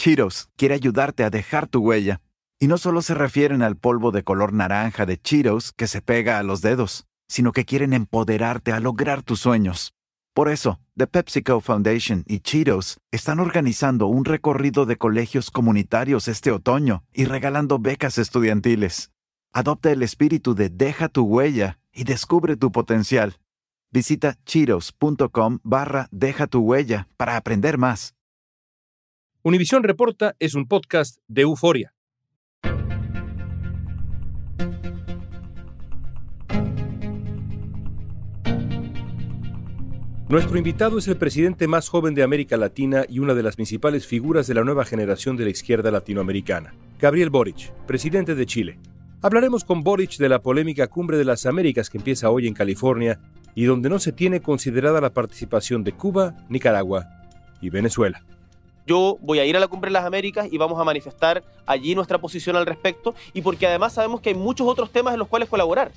Cheetos quiere ayudarte a dejar tu huella. Y no solo se refieren al polvo de color naranja de Cheetos que se pega a los dedos, sino que quieren empoderarte a lograr tus sueños. Por eso, The PepsiCo Foundation y Cheetos están organizando un recorrido de colegios comunitarios este otoño y regalando becas estudiantiles. Adopta el espíritu de deja tu huella y descubre tu potencial. Visita cheetos.com barra deja tu huella para aprender más. Univisión Reporta es un podcast de euforia. Nuestro invitado es el presidente más joven de América Latina y una de las principales figuras de la nueva generación de la izquierda latinoamericana, Gabriel Boric, presidente de Chile. Hablaremos con Boric de la polémica Cumbre de las Américas que empieza hoy en California y donde no se tiene considerada la participación de Cuba, Nicaragua y Venezuela yo voy a ir a la Cumbre de las Américas y vamos a manifestar allí nuestra posición al respecto y porque además sabemos que hay muchos otros temas en los cuales colaborar.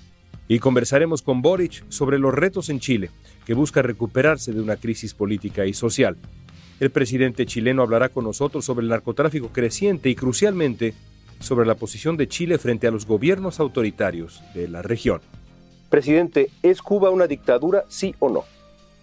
Y conversaremos con Boric sobre los retos en Chile, que busca recuperarse de una crisis política y social. El presidente chileno hablará con nosotros sobre el narcotráfico creciente y crucialmente sobre la posición de Chile frente a los gobiernos autoritarios de la región. Presidente, ¿es Cuba una dictadura, sí o no?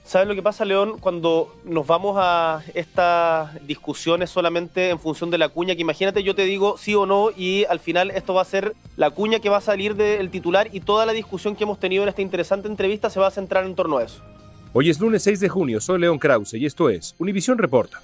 ¿Sabes lo que pasa, León? Cuando nos vamos a estas discusiones solamente en función de la cuña, que imagínate yo te digo sí o no y al final esto va a ser la cuña que va a salir del titular y toda la discusión que hemos tenido en esta interesante entrevista se va a centrar en torno a eso. Hoy es lunes 6 de junio, soy León Krause y esto es Univisión Reporta.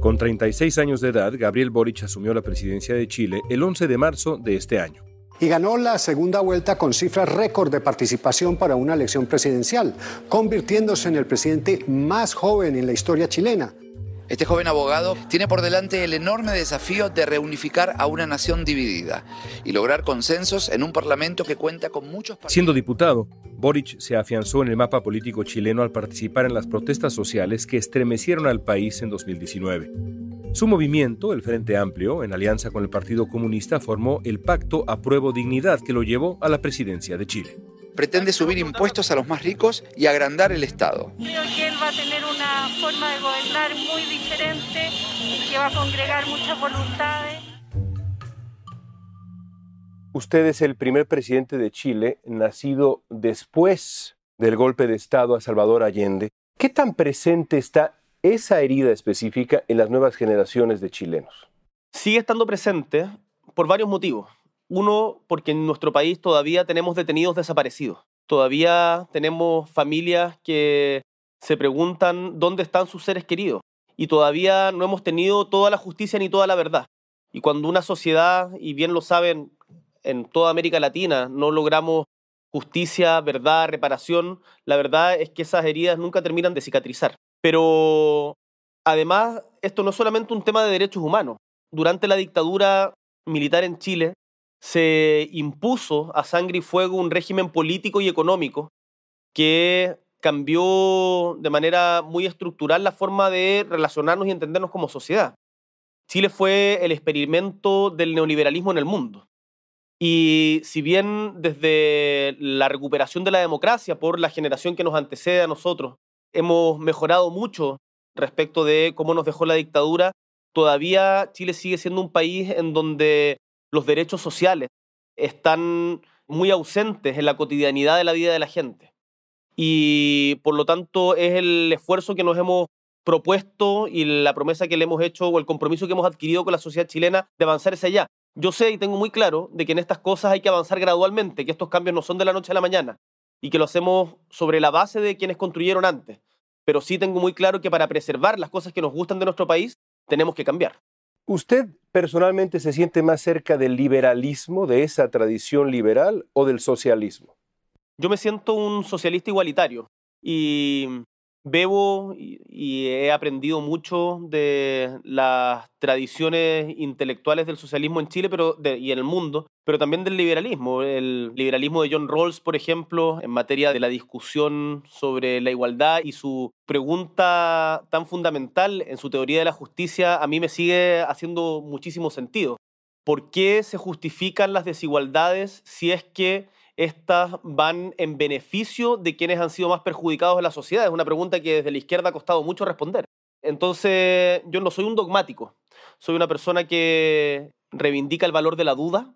Con 36 años de edad, Gabriel Boric asumió la presidencia de Chile el 11 de marzo de este año y ganó la segunda vuelta con cifras récord de participación para una elección presidencial, convirtiéndose en el presidente más joven en la historia chilena. Este joven abogado tiene por delante el enorme desafío de reunificar a una nación dividida y lograr consensos en un parlamento que cuenta con muchos... Siendo diputado, Boric se afianzó en el mapa político chileno al participar en las protestas sociales que estremecieron al país en 2019. Su movimiento, el Frente Amplio, en alianza con el Partido Comunista, formó el Pacto Apruebo Dignidad que lo llevó a la presidencia de Chile pretende subir impuestos a los más ricos y agrandar el Estado tener una forma de gobernar muy diferente que va a congregar muchas voluntades. Usted es el primer presidente de Chile nacido después del golpe de Estado a Salvador Allende. ¿Qué tan presente está esa herida específica en las nuevas generaciones de chilenos? Sigue estando presente por varios motivos. Uno, porque en nuestro país todavía tenemos detenidos desaparecidos. Todavía tenemos familias que se preguntan dónde están sus seres queridos y todavía no hemos tenido toda la justicia ni toda la verdad. Y cuando una sociedad, y bien lo saben en toda América Latina, no logramos justicia, verdad, reparación, la verdad es que esas heridas nunca terminan de cicatrizar. Pero además, esto no es solamente un tema de derechos humanos. Durante la dictadura militar en Chile, se impuso a sangre y fuego un régimen político y económico que cambió de manera muy estructural la forma de relacionarnos y entendernos como sociedad. Chile fue el experimento del neoliberalismo en el mundo. Y si bien desde la recuperación de la democracia por la generación que nos antecede a nosotros, hemos mejorado mucho respecto de cómo nos dejó la dictadura, todavía Chile sigue siendo un país en donde los derechos sociales están muy ausentes en la cotidianidad de la vida de la gente y por lo tanto es el esfuerzo que nos hemos propuesto y la promesa que le hemos hecho o el compromiso que hemos adquirido con la sociedad chilena de avanzar hacia allá. Yo sé y tengo muy claro de que en estas cosas hay que avanzar gradualmente, que estos cambios no son de la noche a la mañana y que lo hacemos sobre la base de quienes construyeron antes. Pero sí tengo muy claro que para preservar las cosas que nos gustan de nuestro país, tenemos que cambiar. ¿Usted personalmente se siente más cerca del liberalismo, de esa tradición liberal o del socialismo? yo me siento un socialista igualitario y bebo y, he aprendido mucho de las tradiciones intelectuales del socialismo en Chile pero y en el mundo, pero también del liberalismo. El liberalismo de John Rawls, por ejemplo, en materia de la discusión sobre la igualdad y su pregunta tan fundamental en su teoría de la justicia, a mí me sigue haciendo muchísimo sentido. ¿Por qué se justifican las desigualdades si es que estas van en beneficio de quienes han sido más perjudicados en la sociedad? Es una pregunta que desde la izquierda ha costado mucho responder. Entonces, yo no soy un dogmático, soy una persona que reivindica el valor de la duda,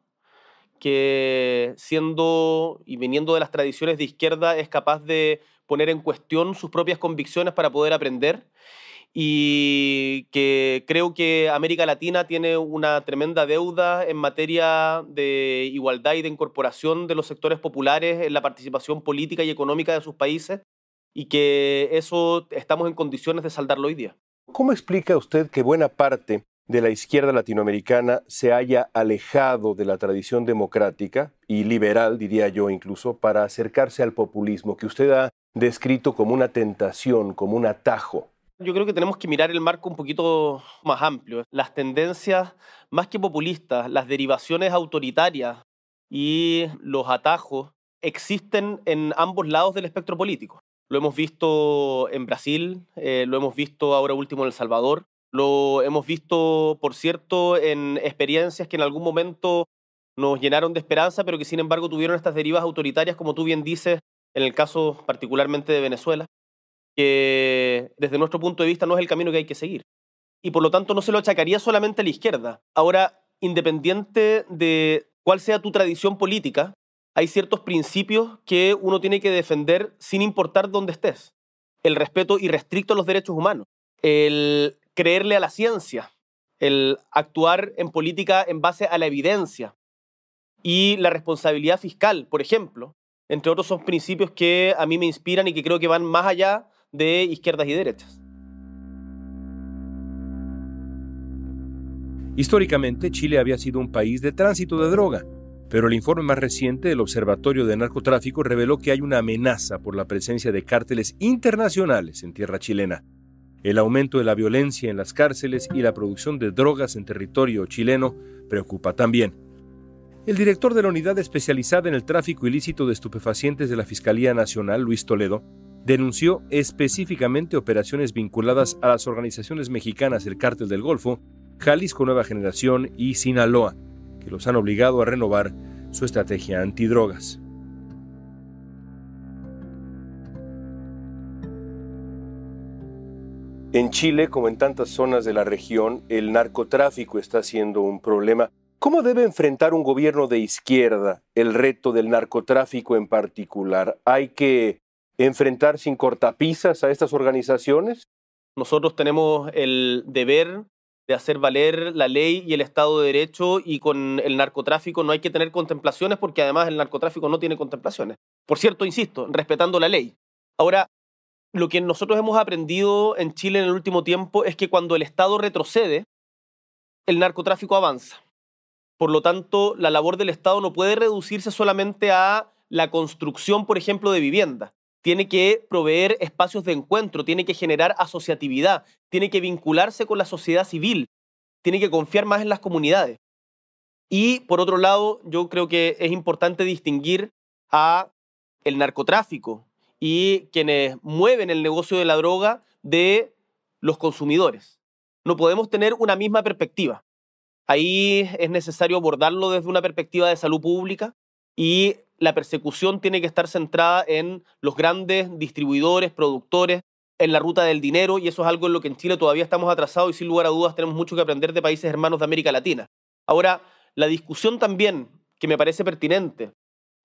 que siendo y viniendo de las tradiciones de izquierda es capaz de poner en cuestión sus propias convicciones para poder aprender y que creo que América Latina tiene una tremenda deuda en materia de igualdad y de incorporación de los sectores populares en la participación política y económica de sus países y que eso estamos en condiciones de saldarlo hoy día. ¿Cómo explica usted que buena parte de la izquierda latinoamericana se haya alejado de la tradición democrática y liberal, diría yo incluso, para acercarse al populismo que usted ha descrito como una tentación, como un atajo? Yo creo que tenemos que mirar el marco un poquito más amplio. Las tendencias más que populistas, las derivaciones autoritarias y los atajos existen en ambos lados del espectro político. Lo hemos visto en Brasil, eh, lo hemos visto ahora último en El Salvador, lo hemos visto, por cierto, en experiencias que en algún momento nos llenaron de esperanza, pero que sin embargo tuvieron estas derivas autoritarias, como tú bien dices, en el caso particularmente de Venezuela que desde nuestro punto de vista no es el camino que hay que seguir. Y por lo tanto no se lo achacaría solamente a la izquierda. Ahora, independiente de cuál sea tu tradición política, hay ciertos principios que uno tiene que defender sin importar dónde estés. El respeto irrestricto a los derechos humanos, el creerle a la ciencia, el actuar en política en base a la evidencia y la responsabilidad fiscal, por ejemplo, entre otros son principios que a mí me inspiran y que creo que van más allá de izquierdas y derechas. Históricamente, Chile había sido un país de tránsito de droga, pero el informe más reciente del Observatorio de Narcotráfico reveló que hay una amenaza por la presencia de cárteles internacionales en tierra chilena. El aumento de la violencia en las cárceles y la producción de drogas en territorio chileno preocupa también. El director de la unidad especializada en el tráfico ilícito de estupefacientes de la Fiscalía Nacional, Luis Toledo, denunció específicamente operaciones vinculadas a las organizaciones mexicanas del Cártel del Golfo, Jalisco Nueva Generación y Sinaloa, que los han obligado a renovar su estrategia antidrogas. En Chile, como en tantas zonas de la región, el narcotráfico está siendo un problema. ¿Cómo debe enfrentar un gobierno de izquierda el reto del narcotráfico en particular? ¿Hay que enfrentar sin cortapisas a estas organizaciones? Nosotros tenemos el deber de hacer valer la ley y el Estado de Derecho y con el narcotráfico no hay que tener contemplaciones porque además el narcotráfico no tiene contemplaciones. Por cierto, insisto, respetando la ley. Ahora, lo que nosotros hemos aprendido en Chile en el último tiempo es que cuando el Estado retrocede, el narcotráfico avanza. Por lo tanto, la labor del Estado no puede reducirse solamente a la construcción, por ejemplo, de vivienda tiene que proveer espacios de encuentro, tiene que generar asociatividad, tiene que vincularse con la sociedad civil, tiene que confiar más en las comunidades. Y por otro lado, yo creo que es importante distinguir a el narcotráfico y quienes mueven el negocio de la droga de los consumidores. No podemos tener una misma perspectiva. Ahí es necesario abordarlo desde una perspectiva de salud pública y la persecución tiene que estar centrada en los grandes distribuidores, productores, en la ruta del dinero, y eso es algo en lo que en Chile todavía estamos atrasados y sin lugar a dudas tenemos mucho que aprender de países hermanos de América Latina. Ahora, la discusión también, que me parece pertinente,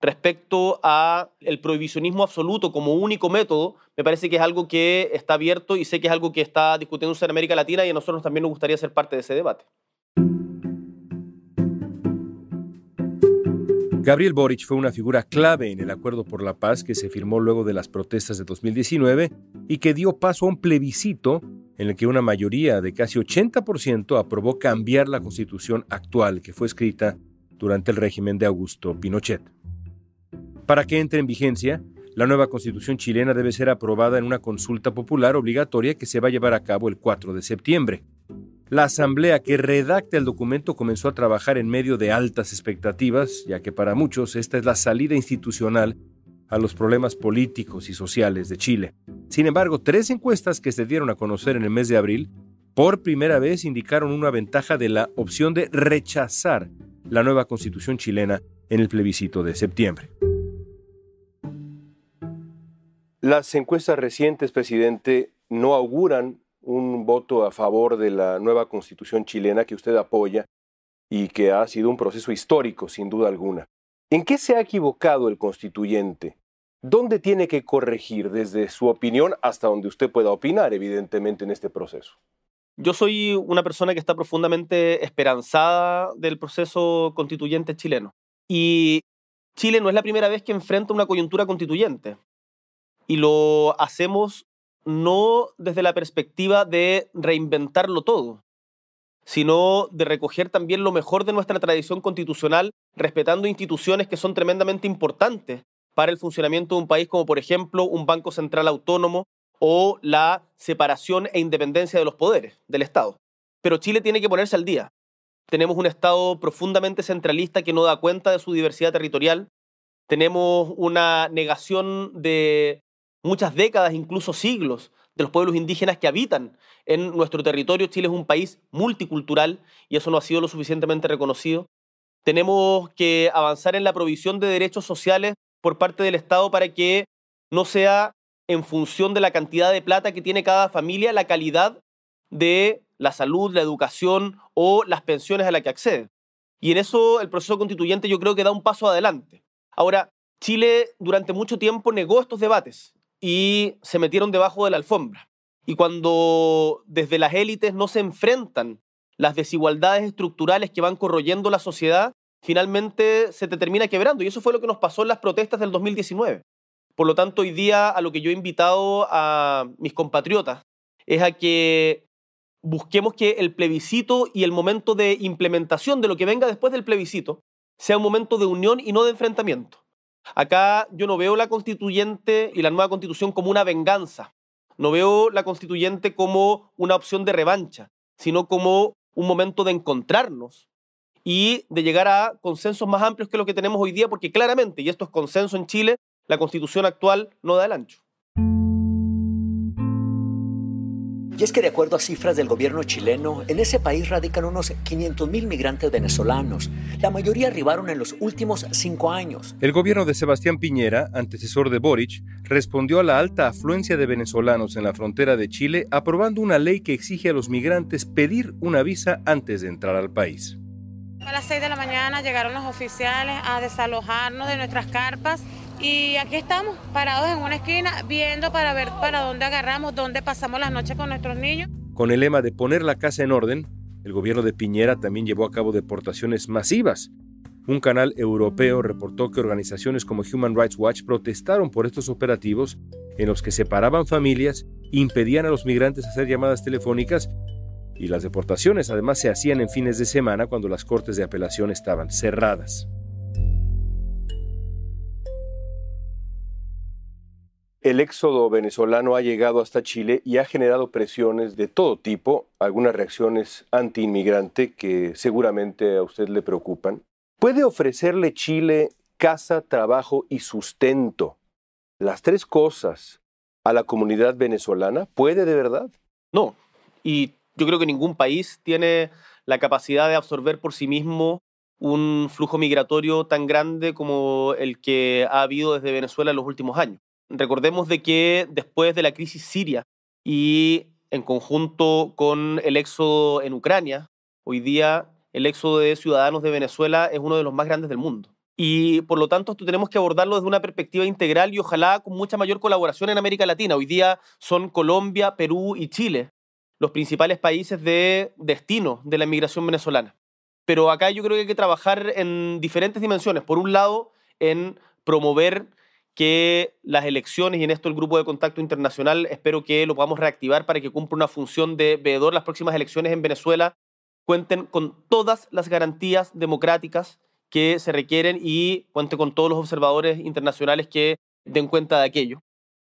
respecto a el prohibicionismo absoluto como único método, me parece que es algo que está abierto y sé que es algo que está discutiendo en América Latina y a nosotros también nos gustaría ser parte de ese debate. Gabriel Boric fue una figura clave en el Acuerdo por la Paz que se firmó luego de las protestas de 2019 y que dio paso a un plebiscito en el que una mayoría de casi 80% aprobó cambiar la constitución actual que fue escrita durante el régimen de Augusto Pinochet. Para que entre en vigencia, la nueva constitución chilena debe ser aprobada en una consulta popular obligatoria que se va a llevar a cabo el 4 de septiembre. La asamblea que redacta el documento comenzó a trabajar en medio de altas expectativas, ya que para muchos esta es la salida institucional a los problemas políticos y sociales de Chile. Sin embargo, tres encuestas que se dieron a conocer en el mes de abril por primera vez indicaron una ventaja de la opción de rechazar la nueva constitución chilena en el plebiscito de septiembre. Las encuestas recientes, presidente, no auguran un voto a favor de la nueva constitución chilena que usted apoya y que ha sido un proceso histórico, sin duda alguna. ¿En qué se ha equivocado el constituyente? ¿Dónde tiene que corregir desde su opinión hasta donde usted pueda opinar, evidentemente, en este proceso? Yo soy una persona que está profundamente esperanzada del proceso constituyente chileno. Y Chile no es la primera vez que enfrenta una coyuntura constituyente. Y lo hacemos no desde la perspectiva de reinventarlo todo, sino de recoger también lo mejor de nuestra tradición constitucional, respetando instituciones que son tremendamente importantes para el funcionamiento de un país, como por ejemplo un Banco Central Autónomo o la separación e independencia de los poderes del Estado. Pero Chile tiene que ponerse al día. Tenemos un Estado profundamente centralista que no da cuenta de su diversidad territorial. Tenemos una negación de muchas décadas, incluso siglos, de los pueblos indígenas que habitan en nuestro territorio. Chile es un país multicultural y eso no ha sido lo suficientemente reconocido. Tenemos que avanzar en la provisión de derechos sociales por parte del Estado para que no sea en función de la cantidad de plata que tiene cada familia la calidad de la salud, la educación o las pensiones a las que accede. Y en eso el proceso constituyente yo creo que da un paso adelante. Ahora, Chile durante mucho tiempo negó estos debates y se metieron debajo de la alfombra. Y cuando desde las élites no se enfrentan las desigualdades estructurales que van corroyendo la sociedad, finalmente se te termina quebrando. Y eso fue lo que nos pasó en las protestas del 2019. Por lo tanto, hoy día a lo que yo he invitado a mis compatriotas es a que busquemos que el plebiscito y el momento de implementación de lo que venga después del plebiscito sea un momento de unión y no de enfrentamiento. Acá yo no veo la constituyente y la nueva constitución como una venganza. No veo la constituyente como una opción de revancha, sino como un momento de encontrarnos y de llegar a consensos más amplios que los que tenemos hoy día, porque claramente, y esto es consenso en Chile, la constitución actual no da el ancho. Y es que de acuerdo a cifras del gobierno chileno, en ese país radican unos 500.000 migrantes venezolanos. La mayoría arribaron en los últimos cinco años. El gobierno de Sebastián Piñera, antecesor de Boric, respondió a la alta afluencia de venezolanos en la frontera de Chile aprobando una ley que exige a los migrantes pedir una visa antes de entrar al país. A las 6 de la mañana llegaron los oficiales a desalojarnos de nuestras carpas y aquí estamos, parados en una esquina, viendo para ver para dónde agarramos, dónde pasamos las noches con nuestros niños. Con el lema de poner la casa en orden, el gobierno de Piñera también llevó a cabo deportaciones masivas. Un canal europeo reportó que organizaciones como Human Rights Watch protestaron por estos operativos en los que separaban familias, impedían a los migrantes hacer llamadas telefónicas y las deportaciones además se hacían en fines de semana cuando las cortes de apelación estaban cerradas. El éxodo venezolano ha llegado hasta Chile y ha generado presiones de todo tipo, algunas reacciones anti-inmigrante que seguramente a usted le preocupan. ¿Puede ofrecerle Chile casa, trabajo y sustento, las tres cosas, a la comunidad venezolana? ¿Puede de verdad? No, y yo creo que ningún país tiene la capacidad de absorber por sí mismo un flujo migratorio tan grande como el que ha habido desde Venezuela en los últimos años. Recordemos de que después de la crisis siria y en conjunto con el éxodo en Ucrania, hoy día el éxodo de ciudadanos de Venezuela es uno de los más grandes del mundo. Y por lo tanto, esto tenemos que abordarlo desde una perspectiva integral y ojalá con mucha mayor colaboración en América Latina. Hoy día son Colombia, Perú y Chile los principales países de destino de la inmigración venezolana. Pero acá yo creo que hay que trabajar en diferentes dimensiones. Por un lado, en promover que las elecciones y en esto el grupo de contacto internacional espero que lo podamos reactivar para que cumpla una función de veedor las próximas elecciones en Venezuela cuenten con todas las garantías democráticas que se requieren y cuente con todos los observadores internacionales que den cuenta de aquello,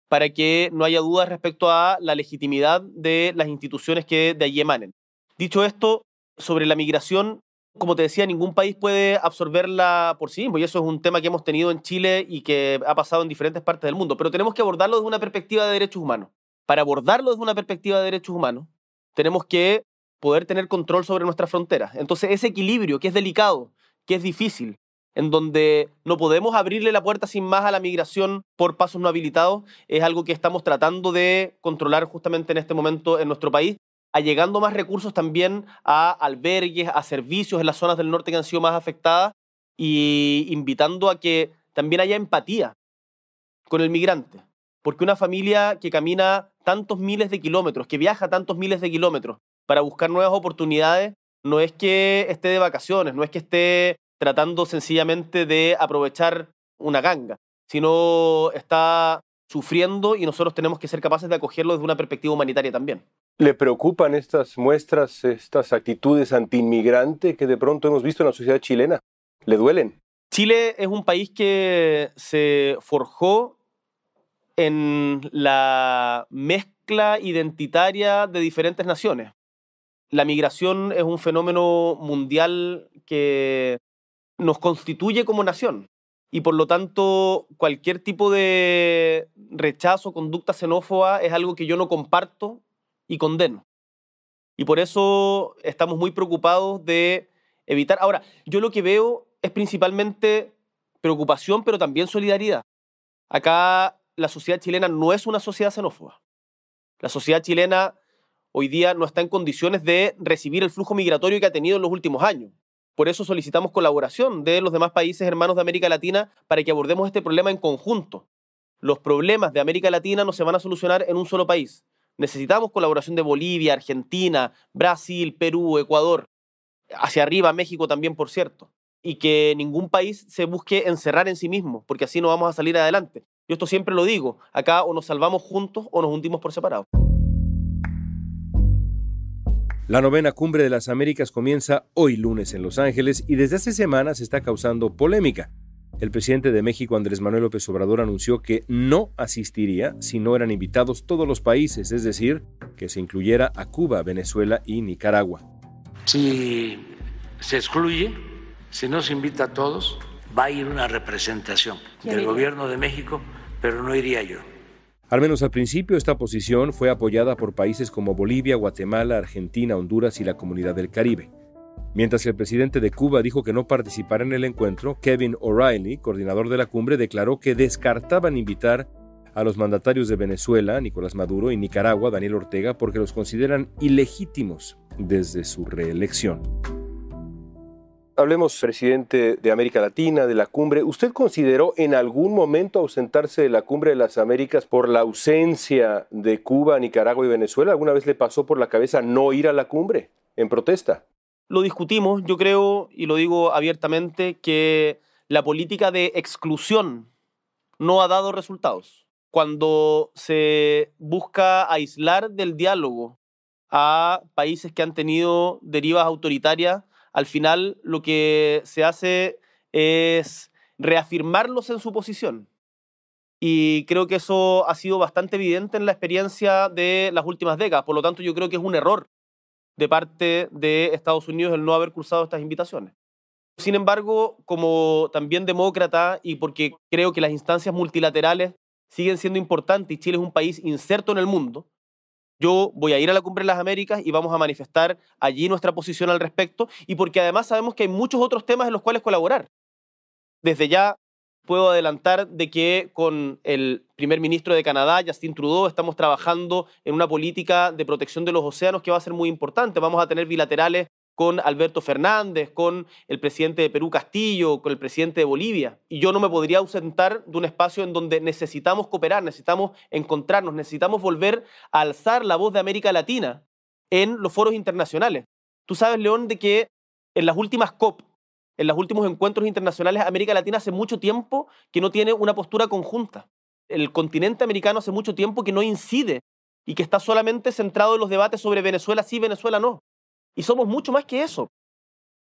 para que no haya dudas respecto a la legitimidad de las instituciones que de allí emanen. Dicho esto, sobre la migración, como te decía, ningún país puede absorberla por sí mismo y eso es un tema que hemos tenido en Chile y que ha pasado en diferentes partes del mundo, pero tenemos que abordarlo desde una perspectiva de derechos humanos. Para abordarlo desde una perspectiva de derechos humanos, tenemos que poder tener control sobre nuestras fronteras. Entonces, ese equilibrio que es delicado, que es difícil, en donde no podemos abrirle la puerta sin más a la migración por pasos no habilitados, es algo que estamos tratando de controlar justamente en este momento en nuestro país, llegando más recursos también a albergues, a servicios en las zonas del norte que han sido más afectadas y invitando a que también haya empatía con el migrante. Porque una familia que camina tantos miles de kilómetros, que viaja tantos miles de kilómetros para buscar nuevas oportunidades, no es que esté de vacaciones, no es que esté tratando sencillamente de aprovechar una ganga, sino está sufriendo y nosotros tenemos que ser capaces de acogerlo desde una perspectiva humanitaria también. ¿Le preocupan estas muestras, estas actitudes antiinmigrantes que de pronto hemos visto en la sociedad chilena? ¿Le duelen? Chile es un país que se forjó en la mezcla identitaria de diferentes naciones. La migración es un fenómeno mundial que nos constituye como nación y por lo tanto cualquier tipo de rechazo, conducta xenófoba es algo que yo no comparto y condeno. Y por eso estamos muy preocupados de evitar. Ahora, yo lo que veo es principalmente preocupación, pero también solidaridad. Acá la sociedad chilena no es una sociedad xenófoba. La sociedad chilena hoy día no está en condiciones de recibir el flujo migratorio que ha tenido en los últimos años. Por eso solicitamos colaboración de los demás países hermanos de América Latina para que abordemos este problema en conjunto. Los problemas de América Latina no se van a solucionar en un solo país. Necesitamos colaboración de Bolivia, Argentina, Brasil, Perú, Ecuador, hacia arriba México también, por cierto. Y que ningún país se busque encerrar en sí mismo, porque así no vamos a salir adelante. Yo esto siempre lo digo, acá o nos salvamos juntos o nos hundimos por separado. La novena cumbre de las Américas comienza hoy lunes en Los Ángeles y desde hace semanas está causando polémica. El presidente de México, Andrés Manuel López Obrador, anunció que no asistiría si no eran invitados todos los países, es decir, que se incluyera a Cuba, Venezuela y Nicaragua. Si se excluye, si no se invita a todos, va a ir una representación del gobierno de México, pero no iría yo. Al menos al principio esta posición fue apoyada por países como Bolivia, Guatemala, Argentina, Honduras y la Comunidad del Caribe. Mientras el presidente de Cuba dijo que no participara en el encuentro, Kevin O'Reilly, coordinador de la cumbre, declaró que descartaban invitar a los mandatarios de Venezuela, Nicolás Maduro, y Nicaragua, Daniel Ortega, porque los consideran ilegítimos desde su reelección. Hablemos, presidente de América Latina, de la cumbre. ¿Usted consideró en algún momento ausentarse de la cumbre de las Américas por la ausencia de Cuba, Nicaragua y Venezuela? ¿Alguna vez le pasó por la cabeza no ir a la cumbre en protesta? Lo discutimos, yo creo, y lo digo abiertamente, que la política de exclusión no ha dado resultados. Cuando se busca aislar del diálogo a países que han tenido derivas autoritarias, al final lo que se hace es reafirmarlos en su posición. Y creo que eso ha sido bastante evidente en la experiencia de las últimas décadas. Por lo tanto, yo creo que es un error de parte de Estados Unidos el no haber cursado estas invitaciones. Sin embargo, como también demócrata y porque creo que las instancias multilaterales siguen siendo importantes y Chile es un país inserto en el mundo, yo voy a ir a la Cumbre de las Américas y vamos a manifestar allí nuestra posición al respecto y porque además sabemos que hay muchos otros temas en los cuales colaborar. Desde ya puedo adelantar de que con el primer ministro de Canadá, Justin Trudeau, estamos trabajando en una política de protección de los océanos que va a ser muy importante. Vamos a tener bilaterales con Alberto Fernández, con el presidente de Perú Castillo, con el presidente de Bolivia. Y yo no me podría ausentar de un espacio en donde necesitamos cooperar, necesitamos encontrarnos, necesitamos volver a alzar la voz de América Latina en los foros internacionales. Tú sabes, León, de que en las últimas COP, en los últimos encuentros internacionales, América Latina hace mucho tiempo que no tiene una postura conjunta. El continente americano hace mucho tiempo que no incide y que está solamente centrado en los debates sobre Venezuela sí, Venezuela no. Y somos mucho más que eso.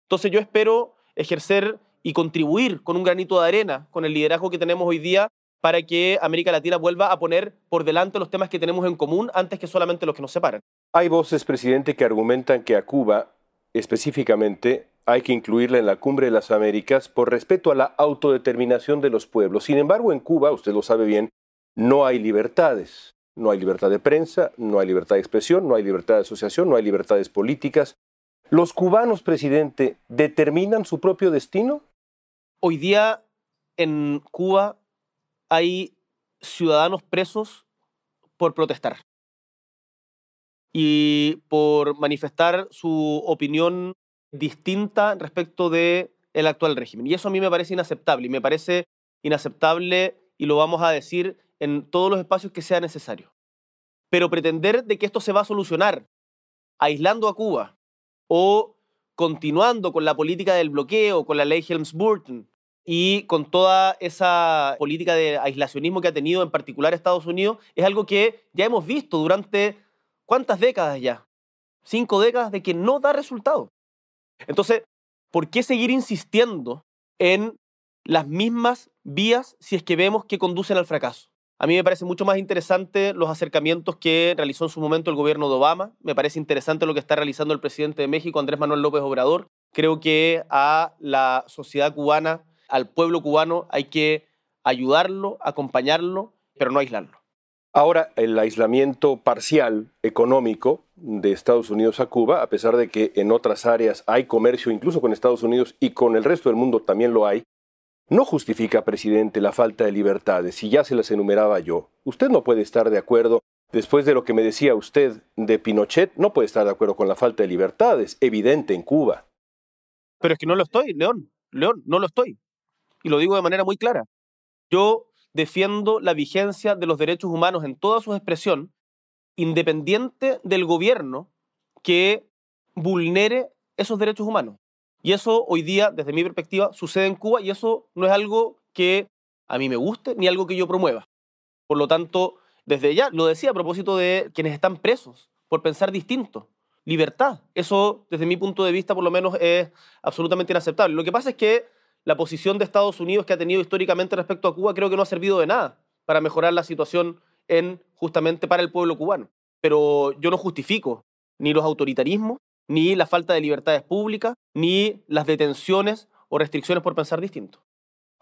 Entonces yo espero ejercer y contribuir con un granito de arena, con el liderazgo que tenemos hoy día, para que América Latina vuelva a poner por delante los temas que tenemos en común antes que solamente los que nos separan. Hay voces, presidente, que argumentan que a Cuba, específicamente, hay que incluirla en la Cumbre de las Américas por respeto a la autodeterminación de los pueblos. Sin embargo, en Cuba, usted lo sabe bien, no hay libertades no hay libertad de prensa, no hay libertad de expresión, no hay libertad de asociación, no hay libertades políticas. ¿Los cubanos, presidente, determinan su propio destino? Hoy día en Cuba hay ciudadanos presos por protestar y por manifestar su opinión distinta respecto de el actual régimen. Y eso a mí me parece inaceptable y me parece inaceptable y lo vamos a decir en todos los espacios que sea necesario. Pero pretender de que esto se va a solucionar aislando a Cuba o continuando con la política del bloqueo, con la ley Helms-Burton y con toda esa política de aislacionismo que ha tenido en particular Estados Unidos, es algo que ya hemos visto durante cuántas décadas ya, cinco décadas de que no da resultado. Entonces, ¿por qué seguir insistiendo en las mismas vías si es que vemos que conducen al fracaso? A mí me parece mucho más interesante los acercamientos que realizó en su momento el gobierno de Obama. Me parece interesante lo que está realizando el presidente de México, Andrés Manuel López Obrador. Creo que a la sociedad cubana, al pueblo cubano, hay que ayudarlo, acompañarlo, pero no aislarlo. Ahora, el aislamiento parcial económico de Estados Unidos a Cuba, a pesar de que en otras áreas hay comercio incluso con Estados Unidos y con el resto del mundo también lo hay, no justifica, presidente, la falta de libertades, si ya se las enumeraba yo. Usted no puede estar de acuerdo, después de lo que me decía usted de Pinochet, no puede estar de acuerdo con la falta de libertades, evidente en Cuba. Pero es que no lo estoy, León. León, no lo estoy. Y lo digo de manera muy clara. Yo defiendo la vigencia de los derechos humanos en toda su expresión, independiente del gobierno que vulnere esos derechos humanos. Y eso hoy día, desde mi perspectiva, sucede en Cuba y eso no es algo que a mí me guste ni algo que yo promueva. Por lo tanto, desde ya, lo decía a propósito de quienes están presos por pensar distinto. Libertad. Eso, desde mi punto de vista, por lo menos, es absolutamente inaceptable. Lo que pasa es que la posición de Estados Unidos que ha tenido históricamente respecto a Cuba creo que no ha servido de nada para mejorar la situación en, justamente para el pueblo cubano. Pero yo no justifico ni los autoritarismos ni la falta de libertades públicas, ni las detenciones o restricciones por pensar distinto.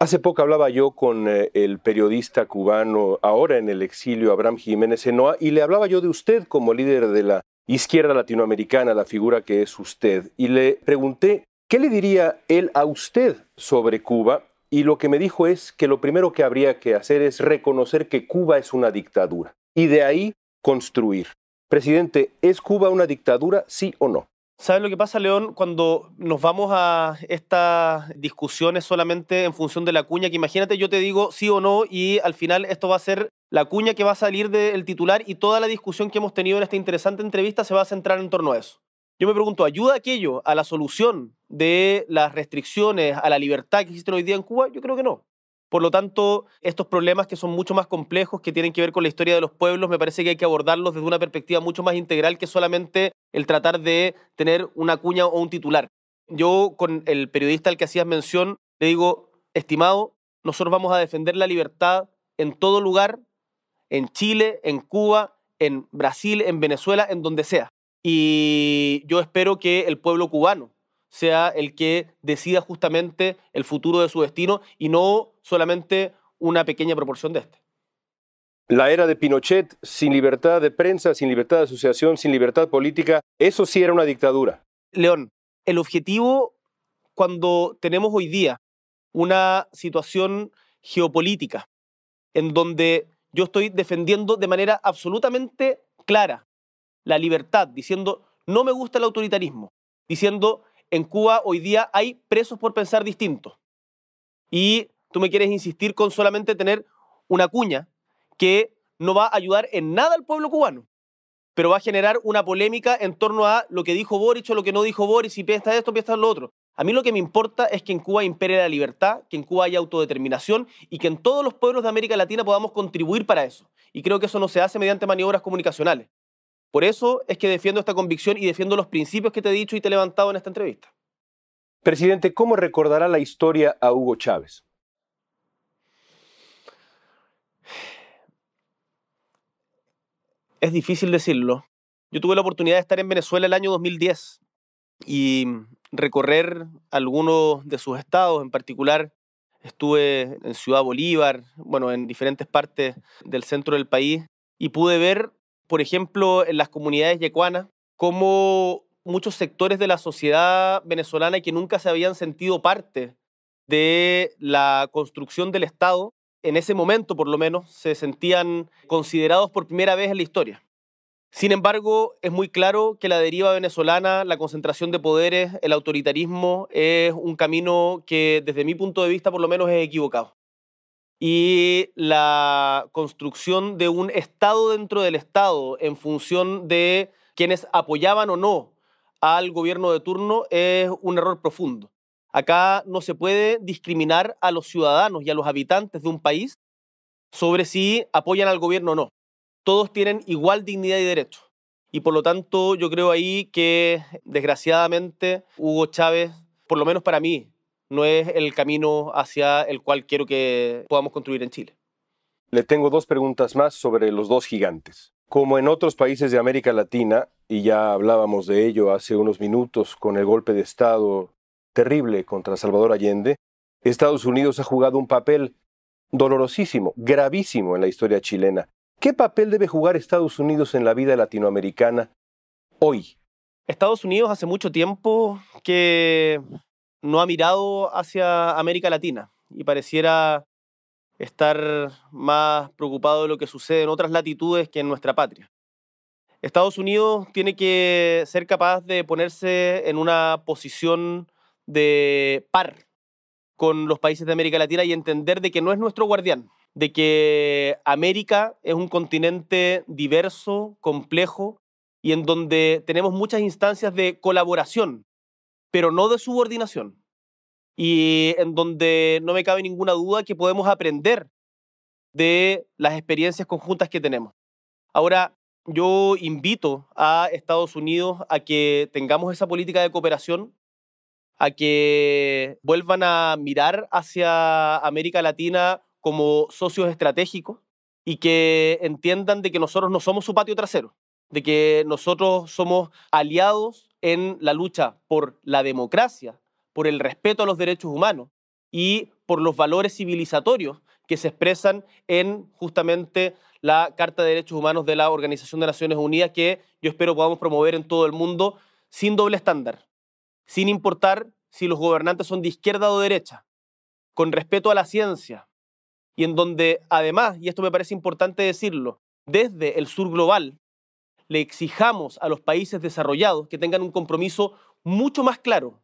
Hace poco hablaba yo con eh, el periodista cubano, ahora en el exilio, Abraham Jiménez Enoa, y le hablaba yo de usted como líder de la izquierda latinoamericana, la figura que es usted, y le pregunté qué le diría él a usted sobre Cuba, y lo que me dijo es que lo primero que habría que hacer es reconocer que Cuba es una dictadura, y de ahí construir. Presidente, ¿es Cuba una dictadura, sí o no? ¿Sabes lo que pasa, León? Cuando nos vamos a estas discusiones solamente en función de la cuña, que imagínate, yo te digo sí o no y al final esto va a ser la cuña que va a salir del titular y toda la discusión que hemos tenido en esta interesante entrevista se va a centrar en torno a eso. Yo me pregunto, ¿ayuda aquello a la solución de las restricciones, a la libertad que existen hoy día en Cuba? Yo creo que no. Por lo tanto, estos problemas que son mucho más complejos, que tienen que ver con la historia de los pueblos, me parece que hay que abordarlos desde una perspectiva mucho más integral que solamente el tratar de tener una cuña o un titular. Yo con el periodista al que hacías mención le digo, estimado, nosotros vamos a defender la libertad en todo lugar, en Chile, en Cuba, en Brasil, en Venezuela, en donde sea. Y yo espero que el pueblo cubano, sea el que decida justamente el futuro de su destino y no solamente una pequeña proporción de este. La era de Pinochet, sin libertad de prensa, sin libertad de asociación, sin libertad política, eso sí era una dictadura. León, el objetivo cuando tenemos hoy día una situación geopolítica en donde yo estoy defendiendo de manera absolutamente clara la libertad, diciendo no me gusta el autoritarismo, diciendo en Cuba hoy día hay presos por pensar distinto. Y tú me quieres insistir con solamente tener una cuña que no va a ayudar en nada al pueblo cubano, pero va a generar una polémica en torno a lo que dijo Boric o lo que no dijo Boric, si piensa esto, piensa lo otro. A mí lo que me importa es que en Cuba impere la libertad, que en Cuba haya autodeterminación y que en todos los pueblos de América Latina podamos contribuir para eso. Y creo que eso no se hace mediante maniobras comunicacionales. Por eso es que defiendo esta convicción y defiendo los principios que te he dicho y te he levantado en esta entrevista. Presidente, ¿cómo recordará la historia a Hugo Chávez? Es difícil decirlo. Yo tuve la oportunidad de estar en Venezuela el año 2010 y recorrer algunos de sus estados, en particular estuve en Ciudad Bolívar, bueno, en diferentes partes del centro del país y pude ver por ejemplo, en las comunidades yecuanas, como muchos sectores de la sociedad venezolana que nunca se habían sentido parte de la construcción del Estado, en ese momento por lo menos, se sentían considerados por primera vez en la historia. Sin embargo, es muy claro que la deriva venezolana, la concentración de poderes, el autoritarismo es un camino que desde mi punto de vista por lo menos es equivocado y la construcción de un Estado dentro del Estado en función de quienes apoyaban o no al gobierno de turno es un error profundo. Acá no se puede discriminar a los ciudadanos y a los habitantes de un país sobre si apoyan al gobierno o no. Todos tienen igual dignidad y derecho. Y por lo tanto yo creo ahí que desgraciadamente Hugo Chávez, por lo menos para mí, no es el camino hacia el cual quiero que podamos construir en Chile. Le tengo dos preguntas más sobre los dos gigantes. Como en otros países de América Latina, y ya hablábamos de ello hace unos minutos con el golpe de Estado terrible contra Salvador Allende, Estados Unidos ha jugado un papel dolorosísimo, gravísimo en la historia chilena. ¿Qué papel debe jugar Estados Unidos en la vida latinoamericana hoy? Estados Unidos hace mucho tiempo que no ha mirado hacia América Latina y pareciera estar más preocupado de lo que sucede en otras latitudes que en nuestra patria. Estados Unidos tiene que ser capaz de ponerse en una posición de par con los países de América Latina y entender de que no es nuestro guardián, de que América es un continente diverso, complejo y en donde tenemos muchas instancias de colaboración pero no de subordinación. Y en donde no me cabe ninguna duda que podemos aprender de las experiencias conjuntas que tenemos. Ahora, yo invito a Estados Unidos a que tengamos esa política de cooperación, a que vuelvan a mirar hacia América Latina como socios estratégicos y que entiendan de que nosotros no somos su patio trasero, de que nosotros somos aliados en la lucha por la democracia, por el respeto a los derechos humanos y por los valores civilizatorios que se expresan en justamente la Carta de Derechos Humanos de la Organización de Naciones Unidas que yo espero podamos promover en todo el mundo sin doble estándar, sin importar si los gobernantes son de izquierda o derecha, con respeto a la ciencia y en donde además, y esto me parece importante decirlo, desde el sur global le exijamos a los países desarrollados que tengan un compromiso mucho más claro,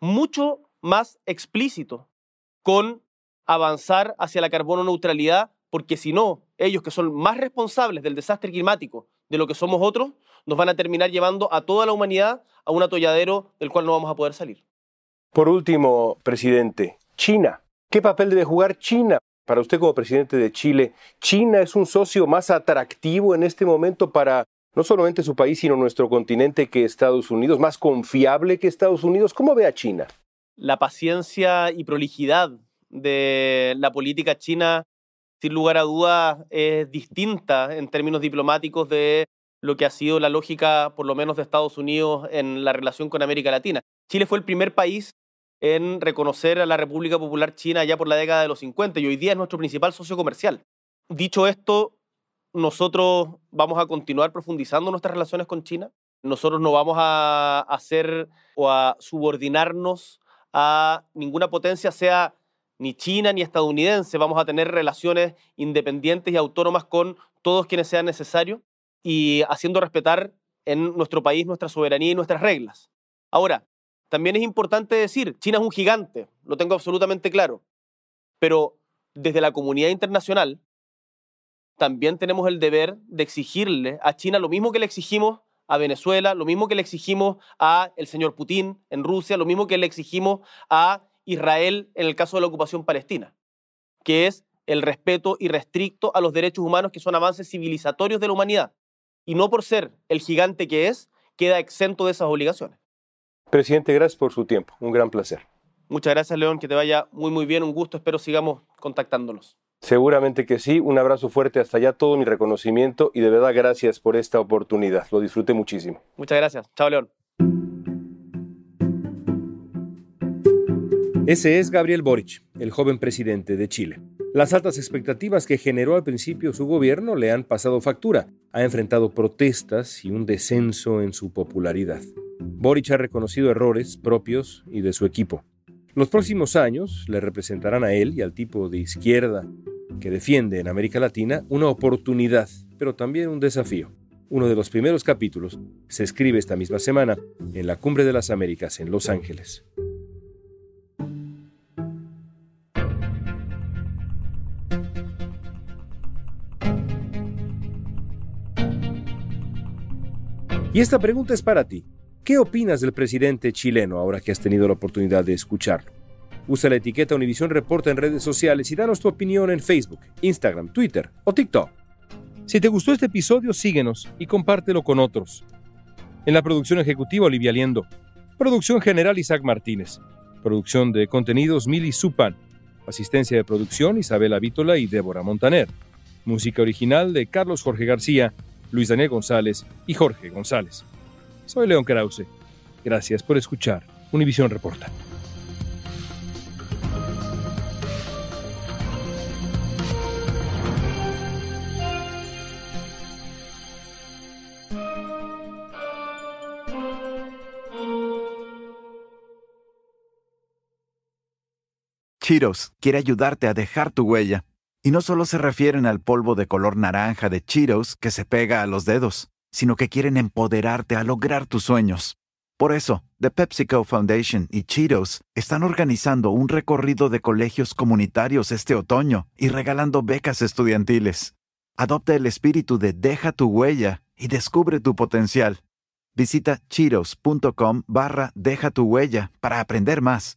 mucho más explícito con avanzar hacia la carbono neutralidad, porque si no, ellos que son más responsables del desastre climático de lo que somos otros, nos van a terminar llevando a toda la humanidad a un atolladero del cual no vamos a poder salir. Por último, presidente, China. ¿Qué papel debe jugar China para usted como presidente de Chile, ¿China es un socio más atractivo en este momento para no solamente su país, sino nuestro continente que Estados Unidos, más confiable que Estados Unidos? ¿Cómo ve a China? La paciencia y prolijidad de la política china, sin lugar a dudas, es distinta en términos diplomáticos de lo que ha sido la lógica, por lo menos, de Estados Unidos en la relación con América Latina. Chile fue el primer país en reconocer a la República Popular China ya por la década de los 50 y hoy día es nuestro principal socio comercial. Dicho esto, nosotros vamos a continuar profundizando nuestras relaciones con China. Nosotros no vamos a hacer o a subordinarnos a ninguna potencia, sea ni China ni estadounidense. Vamos a tener relaciones independientes y autónomas con todos quienes sean necesarios y haciendo respetar en nuestro país nuestra soberanía y nuestras reglas. Ahora, también es importante decir, China es un gigante, lo tengo absolutamente claro, pero desde la comunidad internacional también tenemos el deber de exigirle a China lo mismo que le exigimos a Venezuela, lo mismo que le exigimos a el señor Putin en Rusia, lo mismo que le exigimos a Israel en el caso de la ocupación palestina, que es el respeto irrestricto a los derechos humanos que son avances civilizatorios de la humanidad. Y no por ser el gigante que es, queda exento de esas obligaciones. Presidente, gracias por su tiempo. Un gran placer. Muchas gracias, León. Que te vaya muy, muy bien. Un gusto. Espero sigamos contactándonos. Seguramente que sí. Un abrazo fuerte hasta allá. Todo mi reconocimiento y de verdad gracias por esta oportunidad. Lo disfruté muchísimo. Muchas gracias. Chao, León. Ese es Gabriel Boric, el joven presidente de Chile. Las altas expectativas que generó al principio su gobierno le han pasado factura. Ha enfrentado protestas y un descenso en su popularidad. Boric ha reconocido errores propios y de su equipo. Los próximos años le representarán a él y al tipo de izquierda que defiende en América Latina una oportunidad, pero también un desafío. Uno de los primeros capítulos se escribe esta misma semana en la Cumbre de las Américas en Los Ángeles. Y esta pregunta es para ti. ¿Qué opinas del presidente chileno ahora que has tenido la oportunidad de escucharlo? Usa la etiqueta Univisión Reporta en redes sociales y danos tu opinión en Facebook, Instagram, Twitter o TikTok. Si te gustó este episodio, síguenos y compártelo con otros. En la producción ejecutiva, Olivia Liendo. Producción general, Isaac Martínez. Producción de contenidos, Mili Supan. Asistencia de producción, Isabela Vítola y Débora Montaner. Música original de Carlos Jorge García, Luis Daniel González y Jorge González. Soy León Krause. Gracias por escuchar Univisión Reporta. Chiros quiere ayudarte a dejar tu huella. Y no solo se refieren al polvo de color naranja de Chiros que se pega a los dedos sino que quieren empoderarte a lograr tus sueños. Por eso, The PepsiCo Foundation y Cheetos están organizando un recorrido de colegios comunitarios este otoño y regalando becas estudiantiles. Adopta el espíritu de deja tu huella y descubre tu potencial. Visita cheetos.com barra deja tu huella para aprender más.